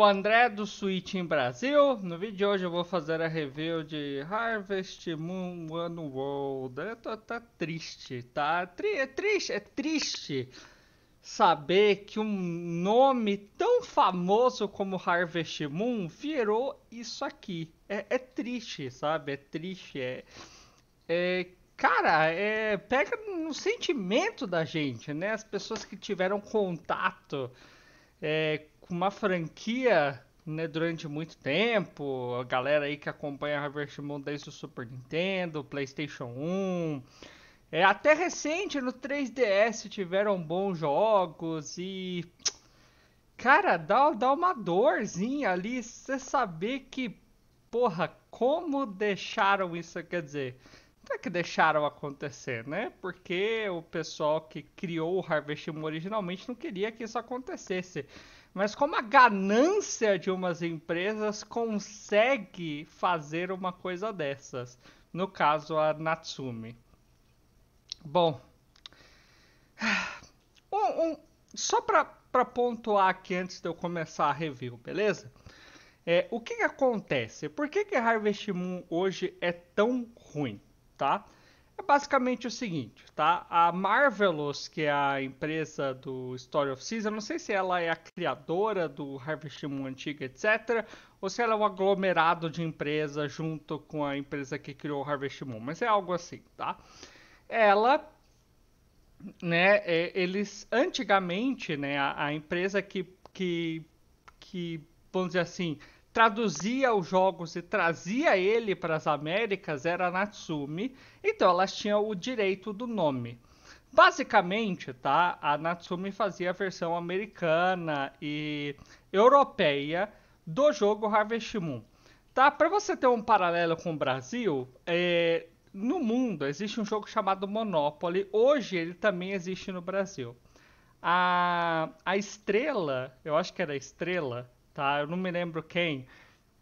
O André do Switch em Brasil. No vídeo de hoje eu vou fazer a review de Harvest Moon One World. Eu tô, tá triste, tá? Tri, é triste, é triste saber que um nome tão famoso como Harvest Moon virou isso aqui. É, é triste, sabe? É triste, é, é cara, é, pega no sentimento da gente, né? As pessoas que tiveram contato é, com uma franquia né, durante muito tempo. A galera aí que acompanha Harvest Moon desde o Super Nintendo, PlayStation 1. É, até recente no 3DS tiveram bons jogos e. Cara, dá, dá uma dorzinha ali você saber que. Porra, como deixaram isso? Quer dizer, não é que deixaram acontecer, né? Porque o pessoal que criou o Harvest Moon originalmente não queria que isso acontecesse mas como a ganância de umas empresas consegue fazer uma coisa dessas? No caso, a Natsumi. Bom, um, um, só para pontuar aqui antes de eu começar a review, beleza? É, o que, que acontece? Por que, que Harvest Moon hoje é tão ruim? Tá? É basicamente o seguinte, tá? A Marvelous, que é a empresa do Story of Season, não sei se ela é a criadora do Harvest Moon antiga, etc, ou se ela é um aglomerado de empresa junto com a empresa que criou o Harvest Moon, mas é algo assim, tá? Ela né, é, eles antigamente, né, a, a empresa que, que, que, vamos dizer assim, traduzia os jogos e trazia ele para as Américas era Natsumi, então elas tinham o direito do nome. Basicamente, tá? A Natsumi fazia a versão americana e europeia do jogo Harvest Moon. Tá? Para você ter um paralelo com o Brasil, é... no mundo existe um jogo chamado Monopoly. Hoje ele também existe no Brasil. A, a estrela, eu acho que era a estrela, tá? Eu não me lembro quem.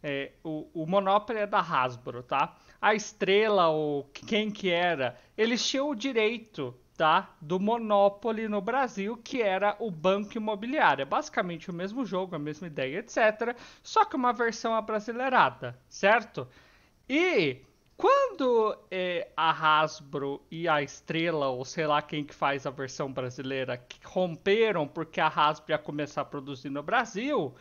É, o, o Monopoly é da Hasbro, tá? A estrela, ou quem que era, eles tinham o direito, tá? Do Monopoly no Brasil, que era o banco imobiliário. É basicamente o mesmo jogo, a mesma ideia, etc. Só que uma versão abrasileirada, certo? E quando é, a Hasbro e a Estrela, ou sei lá quem que faz a versão brasileira, romperam porque a Hasbro ia começar a produzir no Brasil,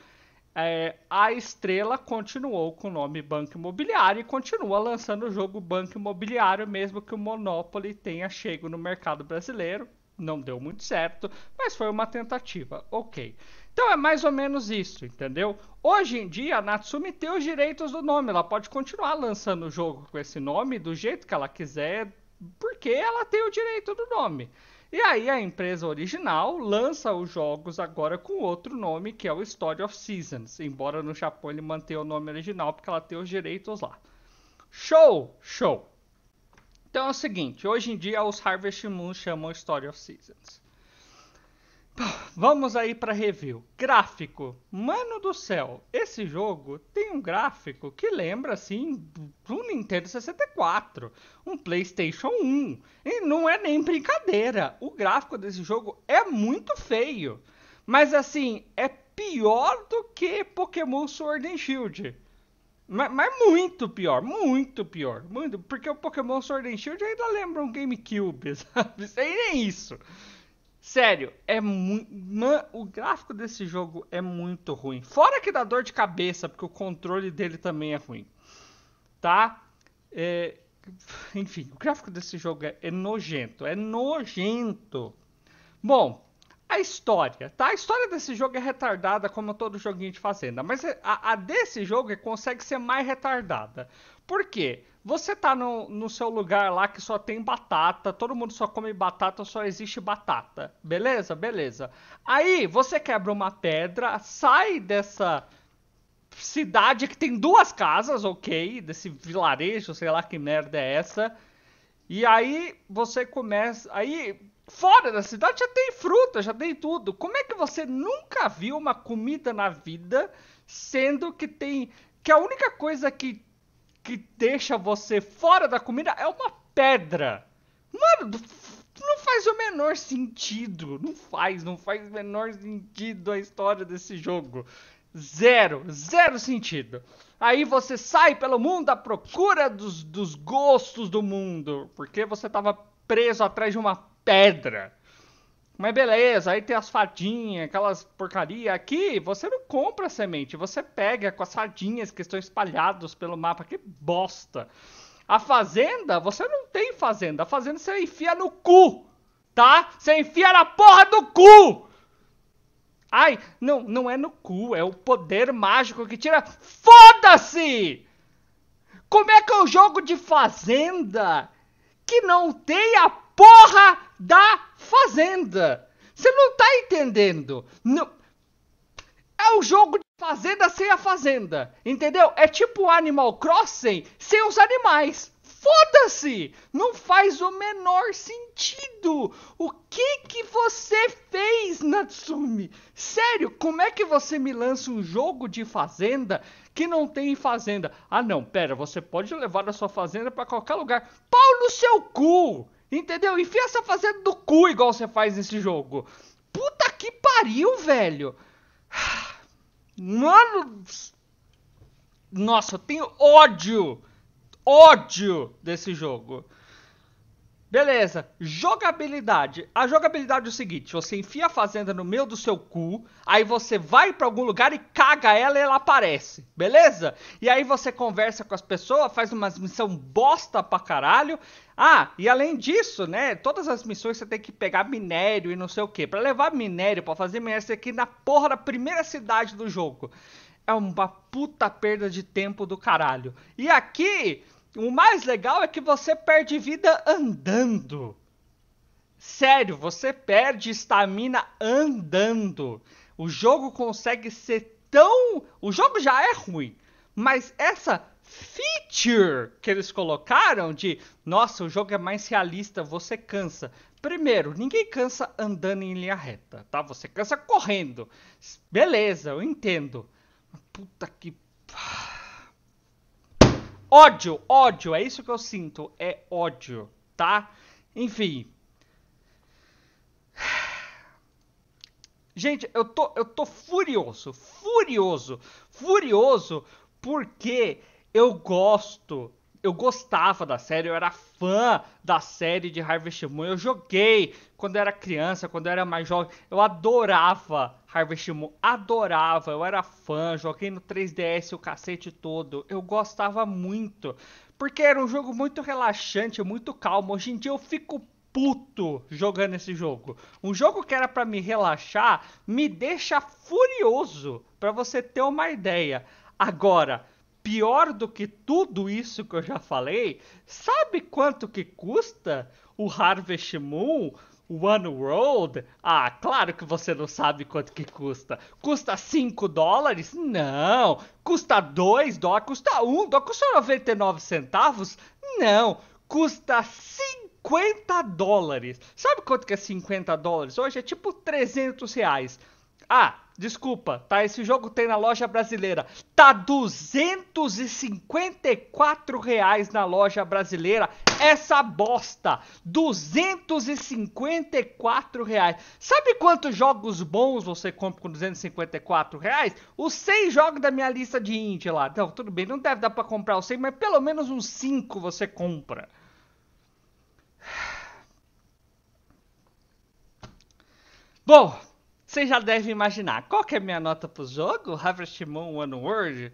é, a estrela continuou com o nome Banco Imobiliário e continua lançando o jogo Banco Imobiliário, mesmo que o Monopoly tenha chego no mercado brasileiro. Não deu muito certo, mas foi uma tentativa. Ok. Então é mais ou menos isso, entendeu? Hoje em dia a Natsumi tem os direitos do nome, ela pode continuar lançando o jogo com esse nome do jeito que ela quiser, porque ela tem o direito do nome. E aí a empresa original lança os jogos agora com outro nome, que é o Story of Seasons, embora no Japão ele mantenha o nome original porque ela tem os direitos lá. Show, show. Então é o seguinte, hoje em dia os Harvest Moon chamam Story of Seasons. Vamos aí para review. Gráfico. Mano do céu, esse jogo tem um gráfico que lembra assim um Nintendo 64, um PlayStation 1. E não é nem brincadeira. O gráfico desse jogo é muito feio. Mas assim, é pior do que Pokémon Sword and Shield. Mas, mas, muito pior, muito pior. Muito, porque o Pokémon Sword and Shield ainda lembra um GameCube, sabe? Sem nem isso. É Sério, é muito. O gráfico desse jogo é muito ruim. Fora que dá dor de cabeça, porque o controle dele também é ruim. Tá? É... Enfim, o gráfico desse jogo é, é nojento. É nojento. Bom, a história, tá? A história desse jogo é retardada, como todo joguinho de Fazenda. Mas é, a, a desse jogo é, consegue ser mais retardada. Por quê? Você tá no, no seu lugar lá que só tem batata, todo mundo só come batata, só existe batata. Beleza? Beleza. Aí você quebra uma pedra, sai dessa cidade que tem duas casas, ok? Desse vilarejo, sei lá que merda é essa. E aí você começa. Aí fora da cidade já tem fruta, já tem tudo. Como é que você nunca viu uma comida na vida sendo que tem. Que a única coisa que que deixa você fora da comida é uma pedra. Mano, não faz o menor sentido. Não faz, não faz o menor sentido a história desse jogo. Zero, zero sentido. Aí você sai pelo mundo à procura dos, dos gostos do mundo, porque você estava preso atrás de uma pedra. Mas beleza, aí tem as fadinhas, aquelas porcaria. Aqui você não compra semente, você pega com as fadinhas que estão espalhados pelo mapa. Que bosta! A fazenda, você não tem fazenda. A fazenda você enfia no cu, tá? Você enfia na porra do cu! Ai, não, não é no cu, é o poder mágico que tira. Foda-se! Como é que é um jogo de fazenda que não tem a porra da Fazenda. Você não está entendendo. Não. É o jogo de fazenda sem a fazenda. Entendeu? É tipo Animal Crossing sem os animais. Foda-se! Não faz o menor sentido! O que que você fez, Natsumi? Sério, como é que você me lança um jogo de fazenda que não tem fazenda? Ah não, pera, você pode levar a sua fazenda para qualquer lugar. Pau no seu cu! Entendeu? Enfia essa fazenda do cu igual você faz nesse jogo. Puta que pariu, velho. Mano. Nossa, eu tenho ódio. Ódio desse jogo. Beleza, jogabilidade. A jogabilidade é o seguinte: você enfia a fazenda no meio do seu cu, aí você vai para algum lugar e caga ela e ela aparece, beleza? E aí você conversa com as pessoas, faz umas missão bosta pra caralho. Ah, e além disso, né? Todas as missões você tem que pegar minério e não sei o que. Para levar minério, para fazer minério, você tem que ir na porra da primeira cidade do jogo. É uma puta perda de tempo do caralho. E aqui o mais legal é que você perde vida andando. Sério, você perde estamina andando. O jogo consegue ser tão. O jogo já é ruim, mas essa feature que eles colocaram de nossa, o jogo é mais realista, você cansa. Primeiro, ninguém cansa andando em linha reta, tá? Você cansa correndo. Beleza, eu entendo. Puta que. Ódio, ódio, é isso que eu sinto, é ódio, tá? Enfim. Gente, eu tô, eu tô furioso, furioso, furioso, porque eu gosto eu gostava da série, eu era fã da série de Harvest Moon. Eu joguei quando eu era criança, quando eu era mais jovem. Eu adorava Harvest Moon, adorava. Eu era fã, joguei no 3DS o cacete todo. Eu gostava muito. Porque era um jogo muito relaxante, muito calmo. Hoje em dia eu fico puto jogando esse jogo. Um jogo que era para me relaxar me deixa furioso, para você ter uma ideia. Agora, pior do que tudo isso que eu já falei, sabe quanto que custa o Harvest Moon? One World? Ah, claro que você não sabe quanto que custa. Custa 5 dólares? Não. Custa 2 dólares? Custa 1 dólar? Custa 99 centavos? Não. Custa 50 dólares. Sabe quanto que é 50 dólares? Hoje é tipo 300 reais. Ah, desculpa, tá? Esse jogo tem na loja brasileira. Tá 254 reais na loja brasileira. Essa bosta, 254 reais. Sabe quantos jogos bons você compra com 254 reais? Os seis jogos da minha lista de indie lá. Então, tudo bem, não deve dar para comprar os seis, mas pelo menos uns 5 você compra. Bom, você já deve imaginar. Qual que é a minha nota pro jogo? Harvest Moon One World?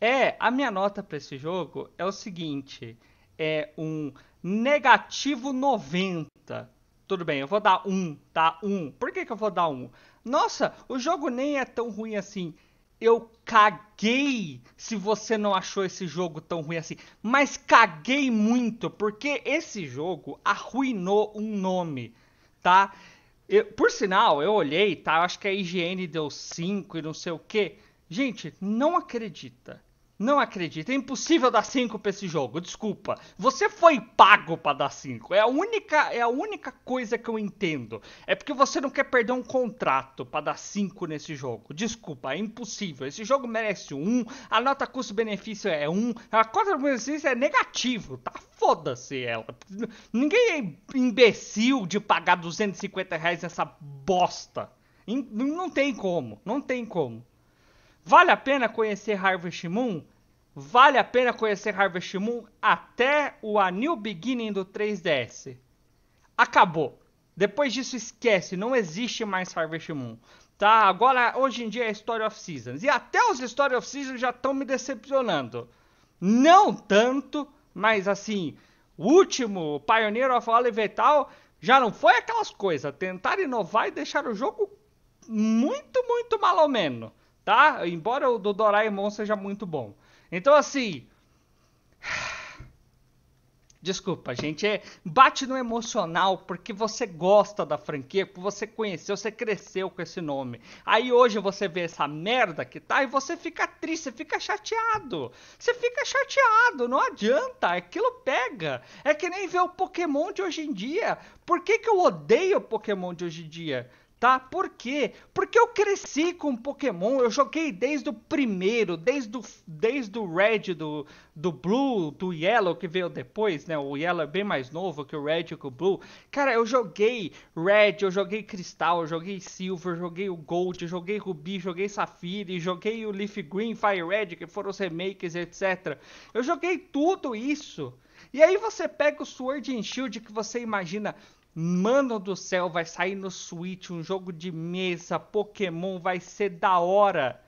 É, a minha nota para esse jogo é o seguinte. É um negativo 90. Tudo bem, eu vou dar um, tá? Um. Por que, que eu vou dar um? Nossa, o jogo nem é tão ruim assim. Eu caguei se você não achou esse jogo tão ruim assim. Mas caguei muito, porque esse jogo arruinou um nome, tá? Eu, por sinal, eu olhei, tá? Eu acho que a IGN deu 5 e não sei o quê. Gente, não acredita não acredito, é impossível dar 5 para esse jogo. Desculpa. Você foi pago para dar 5. É a única é a única coisa que eu entendo. É porque você não quer perder um contrato para dar 5 nesse jogo. Desculpa, é impossível. Esse jogo merece 1. Um, a nota custo-benefício é 1. Um, a conta benefício é negativo, tá? Foda-se ela. Ninguém é imbecil de pagar 250 reais nessa bosta. Não tem como, não tem como. Vale a pena conhecer Harvest Moon? Vale a pena conhecer Harvest Moon até o A New Beginning do 3DS. Acabou. Depois disso esquece, não existe mais Harvest Moon. Tá? Agora, hoje em dia é Story of Seasons. E até os Story of Seasons já estão me decepcionando. Não tanto, mas assim, o último, Pioneer of Olive e tal, já não foi aquelas coisas. Tentar inovar e deixar o jogo muito, muito mal ou menos tá? Embora o do Doraemon seja muito bom. Então, assim. Desculpa, gente, é, bate no emocional porque você gosta da franquia, porque você conheceu, você cresceu com esse nome. Aí hoje você vê essa merda que tá e você fica triste, você fica chateado. Você fica chateado, não adianta, aquilo pega. É que nem ver o Pokémon de hoje em dia. Por que, que eu odeio o Pokémon de hoje em dia? tá? Por quê? Porque eu cresci com Pokémon, eu joguei desde o primeiro, desde o, desde o Red, do, do Blue, do Yellow que veio depois, né? O Yellow é bem mais novo que o Red e que o Blue. Cara, eu joguei Red, eu joguei Cristal, eu joguei Silver, eu joguei o Gold, eu joguei Ruby, joguei Safiri, joguei o Leaf Green, Fire Red, que foram os remakes, etc. Eu joguei tudo isso. E aí você pega o Sword and Shield que você imagina Mano do céu, vai sair no Switch um jogo de mesa, Pokémon, vai ser da hora.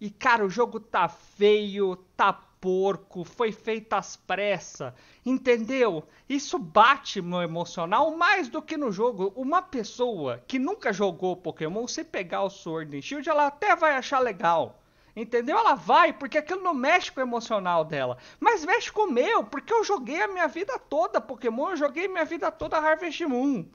E cara, o jogo tá feio, tá porco, foi feito às pressas, entendeu? Isso bate no emocional mais do que no jogo. Uma pessoa que nunca jogou Pokémon, se pegar o Sword and Shield, ela até vai achar legal. Entendeu? Ela vai porque aquilo não mexe com o emocional dela. Mas mexe com o meu, porque eu joguei a minha vida toda Pokémon, eu joguei minha vida toda Harvest Moon.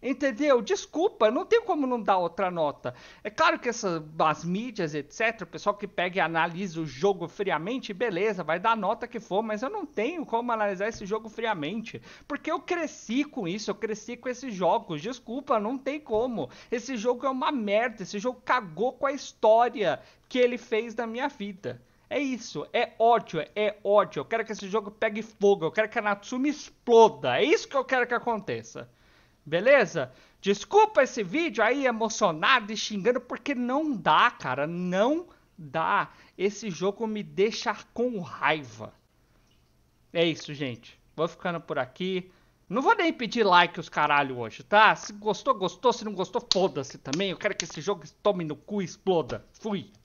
Entendeu? Desculpa, não tem como não dar outra nota. É claro que essas as mídias, etc., o pessoal que pega e analisa o jogo friamente, beleza, vai dar a nota que for, mas eu não tenho como analisar esse jogo friamente. Porque eu cresci com isso, eu cresci com esses jogos. Desculpa, não tem como. Esse jogo é uma merda, esse jogo cagou com a história que ele fez da minha vida. É isso, é ódio, é ódio. Eu quero que esse jogo pegue fogo, eu quero que a Natsumi exploda. É isso que eu quero que aconteça beleza? Desculpa esse vídeo aí emocionado e xingando, porque não dá, cara, não dá. Esse jogo me deixa com raiva. É isso, gente. Vou ficando por aqui. Não vou nem pedir like os caralho hoje, tá? Se gostou, gostou. Se não gostou, foda-se também. Eu quero que esse jogo tome no cu e exploda. Fui.